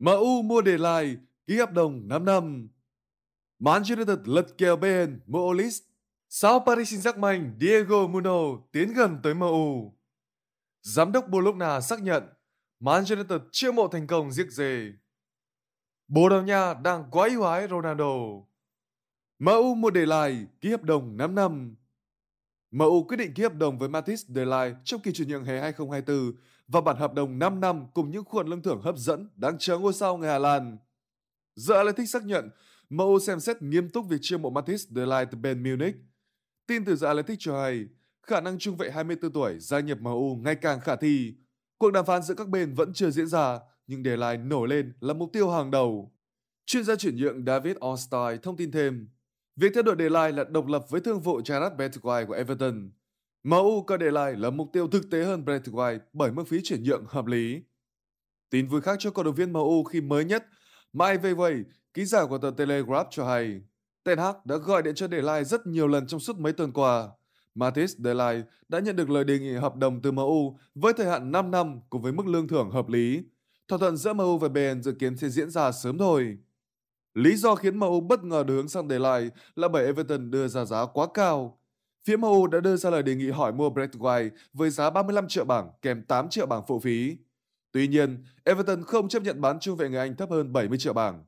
MU mua để lại, ký hợp đồng 5 năm. Manchester United lật kèo Bayern mua Sao Paris Saint-Germain Diego Muno tiến gần tới MU? Giám đốc Bologna xác nhận Manchester United chiêu mộ thành công giết dề. Bồ Đào Nha đang quá yêu ái Ronaldo. MU mua để lại ký hợp đồng 5 năm. MU quyết định ký hợp đồng với Matis Delay trong kỳ chuyển nhượng hè 2024 và bản hợp đồng 5 năm cùng những khuôn lương thưởng hấp dẫn đang chờ ngôi sao người Hà Lan. The Athletic xác nhận MU xem xét nghiêm túc việc chiêu mộ Matis Delay từ Bayern Munich. Tin từ The Athletic cho hay, khả năng trung vệ 24 tuổi gia nhập MU ngày càng khả thi. Cuộc đàm phán giữa các bên vẫn chưa diễn ra, nhưng Delay nổi lên là mục tiêu hàng đầu. Chuyên gia chuyển nhượng David Ornstein thông tin thêm, Việc theo đuổi De lại là độc lập với thương vụ Gerard Bertway của Everton. MU coi De lại là mục tiêu thực tế hơn Bertway bởi mức phí chuyển nhượng hợp lý. Tin vui khác cho cầu động viên MU khi mới nhất, Mike Weiwei, ký giả của tờ Telegraph cho hay, Ten Hag đã gọi điện cho De lại rất nhiều lần trong suốt mấy tuần qua. Matis De Lai đã nhận được lời đề nghị hợp đồng từ MU với thời hạn 5 năm cùng với mức lương thưởng hợp lý. Thỏa thuận giữa MU và Bayern dự kiến sẽ diễn ra sớm thôi. Lý do khiến MU bất ngờ được hướng sang Delay là bởi Everton đưa ra giá quá cao. Phía MU đã đưa ra lời đề nghị hỏi mua Brett White với giá 35 triệu bảng kèm 8 triệu bảng phụ phí. Tuy nhiên, Everton không chấp nhận bán trung vệ người Anh thấp hơn 70 triệu bảng.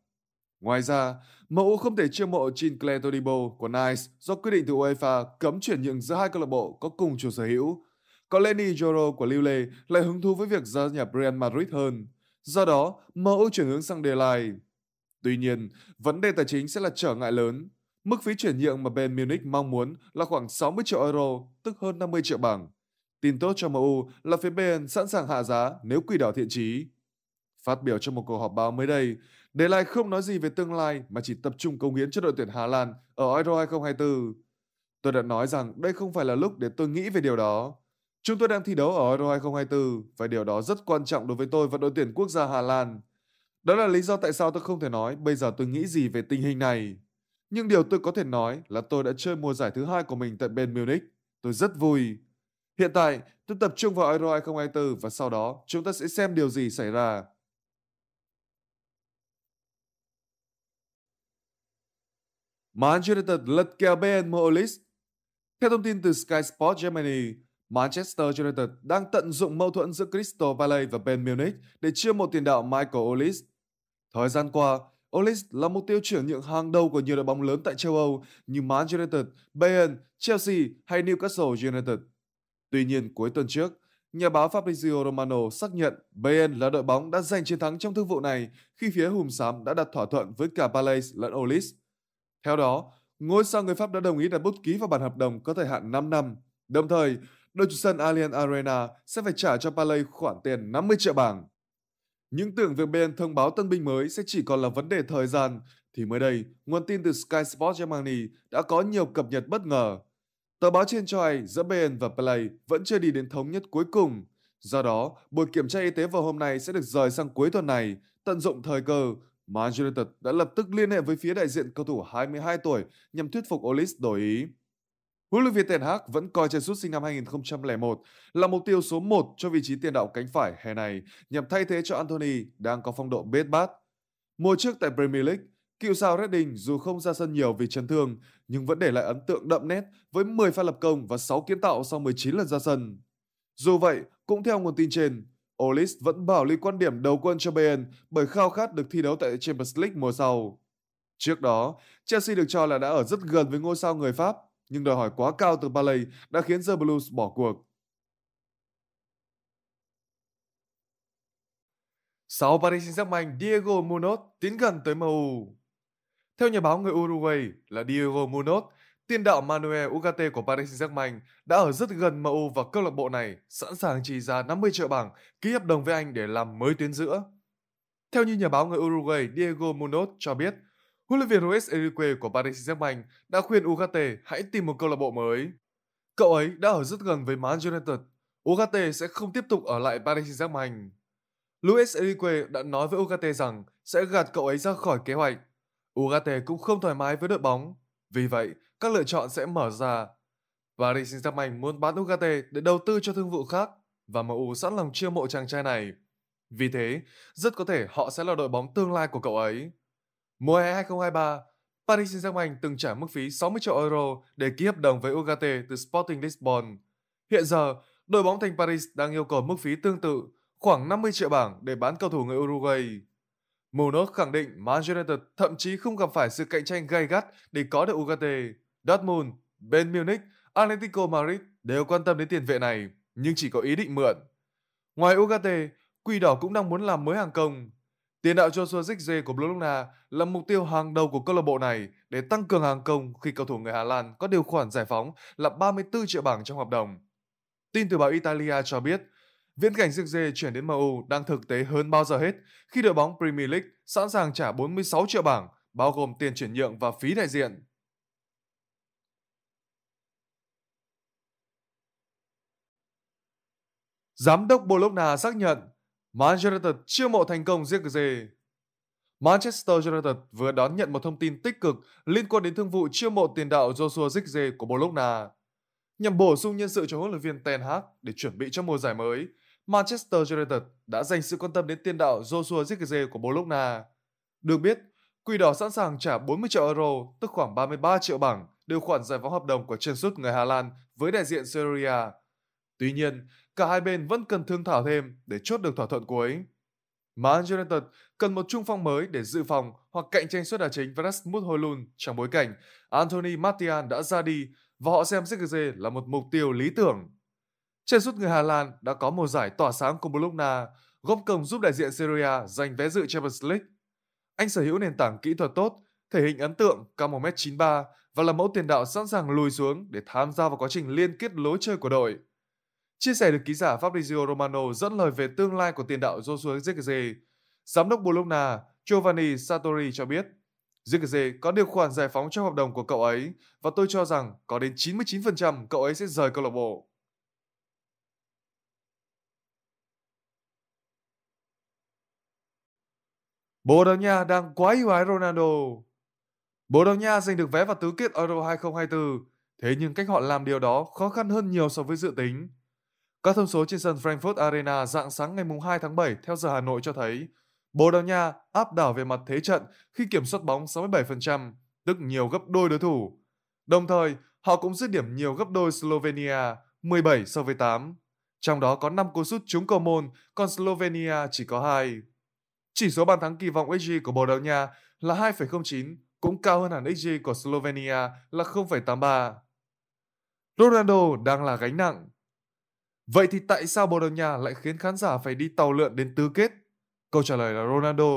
Ngoài ra, MU không thể chiêu mộ Jean-Claire Todibo của Nice do quyết định từ UEFA cấm chuyển nhượng giữa hai câu lạc bộ có cùng chủ sở hữu. Còn Lenny Joro của Lille lại hứng thú với việc gia nhập Real Madrid hơn. Do đó, MU chuyển hướng sang Delay. Tuy nhiên, vấn đề tài chính sẽ là trở ngại lớn. Mức phí chuyển nhượng mà Bayern Munich mong muốn là khoảng 60 triệu euro, tức hơn 50 triệu bảng. Tin tốt cho MU là phía Bayern sẵn sàng hạ giá nếu quỷ đỏ thiện trí. Phát biểu trong một cuộc họp báo mới đây, Đề Lai không nói gì về tương lai mà chỉ tập trung cống hiến cho đội tuyển Hà Lan ở Euro 2024. Tôi đã nói rằng đây không phải là lúc để tôi nghĩ về điều đó. Chúng tôi đang thi đấu ở Euro 2024 và điều đó rất quan trọng đối với tôi và đội tuyển quốc gia Hà Lan. Đó là lý do tại sao tôi không thể nói bây giờ tôi nghĩ gì về tình hình này. Nhưng điều tôi có thể nói là tôi đã chơi mùa giải thứ hai của mình tại bên Munich. Tôi rất vui. Hiện tại, tôi tập trung vào Euro 2024 và sau đó chúng ta sẽ xem điều gì xảy ra. Manchester United lật kèo Bayern Molis. Theo thông tin từ Sky Sports Germany, Manchester United đang tận dụng mâu thuẫn giữa Crystal Palace và Bayern Munich để chiêu một tiền đạo Michael Olis Thời gian qua, Olis là mục tiêu chuyển nhượng hàng đầu của nhiều đội bóng lớn tại châu Âu như Manchester, United, Bayern, Chelsea hay Newcastle United. Tuy nhiên, cuối tuần trước, nhà báo Fabrizio Romano xác nhận Bayern là đội bóng đã giành chiến thắng trong thương vụ này khi phía hùm xám đã đặt thỏa thuận với cả Palace lẫn Olis. Theo đó, ngôi sao người Pháp đã đồng ý đặt bút ký vào bản hợp đồng có thời hạn 5 năm. Đồng thời, đội chủ sân Allianz Arena sẽ phải trả cho Palace khoản tiền 50 triệu bảng. Những tưởng việc bên thông báo tân binh mới sẽ chỉ còn là vấn đề thời gian, thì mới đây, nguồn tin từ Sky Sports Germany đã có nhiều cập nhật bất ngờ. Tờ báo trên cho hay giữa Bayern và Play vẫn chưa đi đến thống nhất cuối cùng. Do đó, buổi kiểm tra y tế vào hôm nay sẽ được rời sang cuối tuần này, tận dụng thời cơ. Man United đã lập tức liên hệ với phía đại diện cầu thủ 22 tuổi nhằm thuyết phục Olis đổi ý. Huấn luyện viên Ten Hag vẫn coi Jesus sinh năm 2001 là mục tiêu số 1 cho vị trí tiền đạo cánh phải hè này nhằm thay thế cho Anthony đang có phong độ bết bát. Mùa trước tại Premier League, cựu sao Reading dù không ra sân nhiều vì chấn thương nhưng vẫn để lại ấn tượng đậm nét với 10 pha lập công và 6 kiến tạo sau 19 lần ra sân. Dù vậy, cũng theo nguồn tin trên, Olis vẫn bảo lưu quan điểm đầu quân cho Bayern bởi khao khát được thi đấu tại Champions League mùa sau. Trước đó, Chelsea được cho là đã ở rất gần với ngôi sao người Pháp nhưng đòi hỏi quá cao từ Paley đã khiến The Blues bỏ cuộc. 6. Paris Saint-Germain Diego Munoz tiến gần tới MU Theo nhà báo người Uruguay là Diego Munoz, tiền đạo Manuel Ugarte của Paris Saint-Germain đã ở rất gần MU và câu lạc bộ này sẵn sàng chi ra 50 triệu bảng ký hợp đồng với anh để làm mới tuyến giữa. Theo như nhà báo người Uruguay Diego Munoz cho biết, huấn luyện viên Ruiz Enrique của Paris Saint-Germain đã khuyên Ugarte hãy tìm một câu lạc bộ mới. Cậu ấy đã ở rất gần với Man United, Ugarte sẽ không tiếp tục ở lại Paris Saint-Germain. Luis Enrique đã nói với Ugarte rằng sẽ gạt cậu ấy ra khỏi kế hoạch. Ugarte cũng không thoải mái với đội bóng, vì vậy các lựa chọn sẽ mở ra. Paris Saint-Germain muốn bán Ugarte để đầu tư cho thương vụ khác và MU sẵn lòng chiêu mộ chàng trai này. Vì thế, rất có thể họ sẽ là đội bóng tương lai của cậu ấy. Mùa hè 2023, Paris Saint-Germain từng trả mức phí 60 triệu euro để ký hợp đồng với Ugarte từ Sporting Lisbon. Hiện giờ, đội bóng thành Paris đang yêu cầu mức phí tương tự khoảng 50 triệu bảng để bán cầu thủ người Uruguay. Munoz khẳng định Man United thậm chí không gặp phải sự cạnh tranh gay gắt để có được Ugarte. Dortmund, Bayern Munich, Atletico Madrid đều quan tâm đến tiền vệ này, nhưng chỉ có ý định mượn. Ngoài Ugarte, Quỷ Đỏ cũng đang muốn làm mới hàng công. Tiền đạo Joshua Zirkzee của Bologna là mục tiêu hàng đầu của câu lạc bộ này để tăng cường hàng công khi cầu thủ người Hà Lan có điều khoản giải phóng là 34 triệu bảng trong hợp đồng. Tin từ báo Italia cho biết, viễn cảnh Zirkzee chuyển đến MU đang thực tế hơn bao giờ hết khi đội bóng Premier League sẵn sàng trả 46 triệu bảng, bao gồm tiền chuyển nhượng và phí đại diện. Giám đốc Bologna xác nhận Manchester United chiêu mộ thành công Zirkzee. Manchester United vừa đón nhận một thông tin tích cực liên quan đến thương vụ chiêu mộ tiền đạo Joshua Zirkzee của Bologna. Nhằm bổ sung nhân sự cho huấn luyện viên Ten Hag để chuẩn bị cho mùa giải mới, Manchester United đã dành sự quan tâm đến tiền đạo Joshua Zirkzee của Bologna. Được biết, Quỷ đỏ sẵn sàng trả 40 triệu euro, tức khoảng 33 triệu bảng, điều khoản giải phóng hợp đồng của chân sút người Hà Lan với đại diện Serie A Tuy nhiên, cả hai bên vẫn cần thương thảo thêm để chốt được thỏa thuận cuối. Man United cần một trung phong mới để dự phòng hoặc cạnh tranh suất đá chính với Rasmus Højlund trong bối cảnh Anthony Martial đã ra đi và họ xem CGC là một mục tiêu lý tưởng. Trên suốt người Hà Lan đã có một giải tỏa sáng cùng Bologna, góp công giúp đại diện Serie giành vé dự Champions League. Anh sở hữu nền tảng kỹ thuật tốt, thể hình ấn tượng, cao 1m93 và là mẫu tiền đạo sẵn sàng lùi xuống để tham gia vào quá trình liên kết lối chơi của đội chia sẻ được ký giả Fabrizio Romano dẫn lời về tương lai của tiền đạo Joshua Zirkzee. Giám đốc Bologna Giovanni Satori cho biết, Zirkzee có điều khoản giải phóng trong hợp đồng của cậu ấy và tôi cho rằng có đến 99% cậu ấy sẽ rời câu lạc bộ. Bồ Đào Nha đang quá yêu ái Ronaldo. Bồ Đào Nha giành được vé vào tứ kết Euro 2024, thế nhưng cách họ làm điều đó khó khăn hơn nhiều so với dự tính. Các thông số trên sân Frankfurt Arena dạng sáng ngày 2 tháng 7 theo giờ Hà Nội cho thấy Bồ Đào Nha áp đảo về mặt thế trận khi kiểm soát bóng 67%, tức nhiều gấp đôi đối thủ. Đồng thời, họ cũng dứt điểm nhiều gấp đôi Slovenia, 17 so với 8. Trong đó có 5 cú sút trúng cầu môn, còn Slovenia chỉ có 2. Chỉ số bàn thắng kỳ vọng XG của Bồ Đào Nha là 2,09, cũng cao hơn hẳn XG của Slovenia là 0,83. Ronaldo đang là gánh nặng Vậy thì tại sao Bồ Đào Nha lại khiến khán giả phải đi tàu lượn đến tứ kết? Câu trả lời là Ronaldo.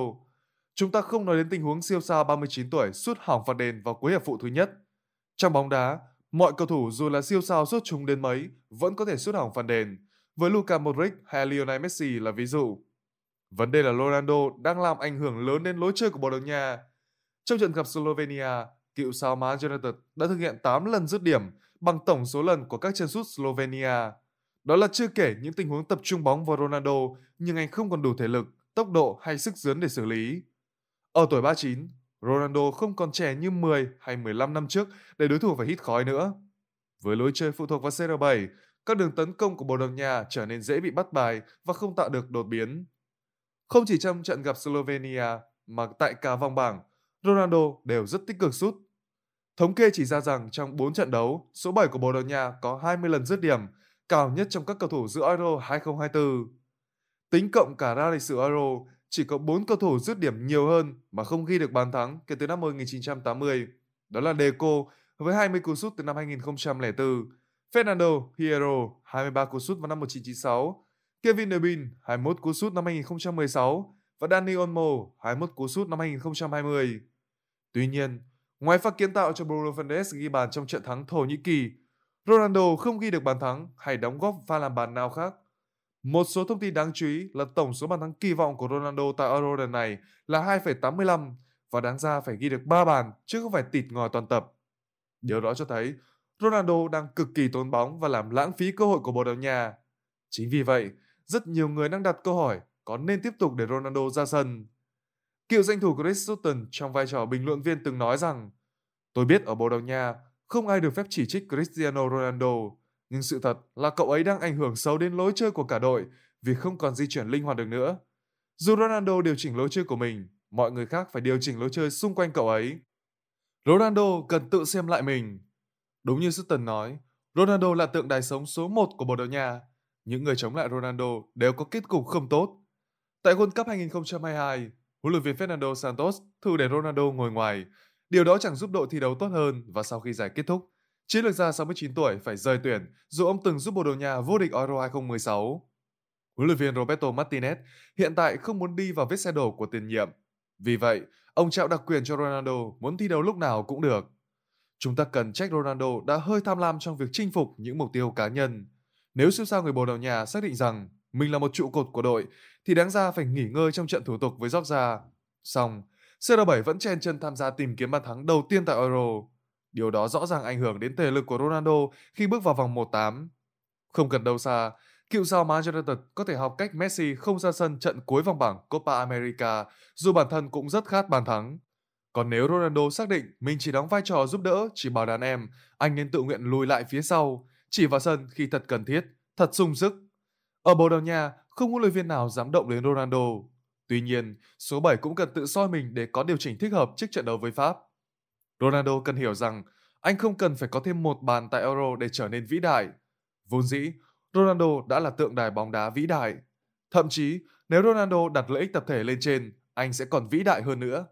Chúng ta không nói đến tình huống siêu sao 39 tuổi sút hỏng phạt đền vào cuối hiệp phụ thứ nhất. Trong bóng đá, mọi cầu thủ dù là siêu sao xuất chúng đến mấy vẫn có thể sút hỏng phạt đền, với Luka Modric hay Lionel Messi là ví dụ. Vấn đề là Ronaldo đang làm ảnh hưởng lớn đến lối chơi của Bồ Đào Nha. Trong trận gặp Slovenia, cựu sao Man United đã thực hiện 8 lần dứt điểm bằng tổng số lần của các chân sút Slovenia. Đó là chưa kể những tình huống tập trung bóng vào Ronaldo nhưng anh không còn đủ thể lực, tốc độ hay sức dướn để xử lý. Ở tuổi 39, Ronaldo không còn trẻ như 10 hay 15 năm trước để đối thủ phải hít khói nữa. Với lối chơi phụ thuộc vào CR7, các đường tấn công của Bồ Đào Nha trở nên dễ bị bắt bài và không tạo được đột biến. Không chỉ trong trận gặp Slovenia mà tại cả vòng bảng, Ronaldo đều rất tích cực sút. Thống kê chỉ ra rằng trong 4 trận đấu, số 7 của Bồ Đào Nha có 20 lần dứt điểm cao nhất trong các cầu thủ giữa Euro 2024. Tính cộng cả ra lịch sử Euro, chỉ có 4 cầu thủ dứt điểm nhiều hơn mà không ghi được bàn thắng kể từ năm 1980. Đó là Deco với 20 cú sút từ năm 2004, Fernando Hierro 23 cú sút vào năm 1996, Kevin De Bruyne 21 cú sút năm 2016 và Dani Olmo 21 cú sút năm 2020. Tuy nhiên, ngoài pha kiến tạo cho Bruno Fernandes ghi bàn trong trận thắng Thổ Nhĩ Kỳ Ronaldo không ghi được bàn thắng hay đóng góp pha làm bàn nào khác. Một số thông tin đáng chú ý là tổng số bàn thắng kỳ vọng của Ronaldo tại Euro lần này là 2,85 và đáng ra phải ghi được 3 bàn chứ không phải tịt ngòi toàn tập. Điều đó cho thấy Ronaldo đang cực kỳ tốn bóng và làm lãng phí cơ hội của Bồ Đào Nha. Chính vì vậy, rất nhiều người đang đặt câu hỏi có nên tiếp tục để Ronaldo ra sân. Cựu danh thủ Chris Sutton trong vai trò bình luận viên từng nói rằng Tôi biết ở Bồ Đào Nha, không ai được phép chỉ trích Cristiano Ronaldo, nhưng sự thật là cậu ấy đang ảnh hưởng xấu đến lối chơi của cả đội vì không còn di chuyển linh hoạt được nữa. Dù Ronaldo điều chỉnh lối chơi của mình, mọi người khác phải điều chỉnh lối chơi xung quanh cậu ấy. Ronaldo cần tự xem lại mình. Đúng như Sutton nói, Ronaldo là tượng đài sống số 1 của Bồ Đào Nha. Những người chống lại Ronaldo đều có kết cục không tốt. Tại World Cup 2022, huấn luyện viên Fernando Santos thử để Ronaldo ngồi ngoài Điều đó chẳng giúp đội thi đấu tốt hơn và sau khi giải kết thúc, chiến lược gia 69 tuổi phải rời tuyển dù ông từng giúp Bồ Đào Nha vô địch Euro 2016. Huấn luyện viên Roberto Martinez hiện tại không muốn đi vào vết xe đổ của tiền nhiệm. Vì vậy, ông trao đặc quyền cho Ronaldo muốn thi đấu lúc nào cũng được. Chúng ta cần trách Ronaldo đã hơi tham lam trong việc chinh phục những mục tiêu cá nhân. Nếu siêu sao người Bồ Đào Nha xác định rằng mình là một trụ cột của đội thì đáng ra phải nghỉ ngơi trong trận thủ tục với Jorge. Xong, CR7 vẫn chen chân tham gia tìm kiếm bàn thắng đầu tiên tại Euro. Điều đó rõ ràng ảnh hưởng đến thể lực của Ronaldo khi bước vào vòng 1-8. Không cần đâu xa, cựu sao Manchester United có thể học cách Messi không ra sân trận cuối vòng bảng Copa America dù bản thân cũng rất khát bàn thắng. Còn nếu Ronaldo xác định mình chỉ đóng vai trò giúp đỡ, chỉ bảo đàn em, anh nên tự nguyện lùi lại phía sau, chỉ vào sân khi thật cần thiết, thật sung sức. Ở Bồ Đào Nha, không huấn luyện viên nào dám động đến Ronaldo. Tuy nhiên, số 7 cũng cần tự soi mình để có điều chỉnh thích hợp trước trận đấu với Pháp. Ronaldo cần hiểu rằng anh không cần phải có thêm một bàn tại Euro để trở nên vĩ đại. Vốn dĩ, Ronaldo đã là tượng đài bóng đá vĩ đại. Thậm chí, nếu Ronaldo đặt lợi ích tập thể lên trên, anh sẽ còn vĩ đại hơn nữa.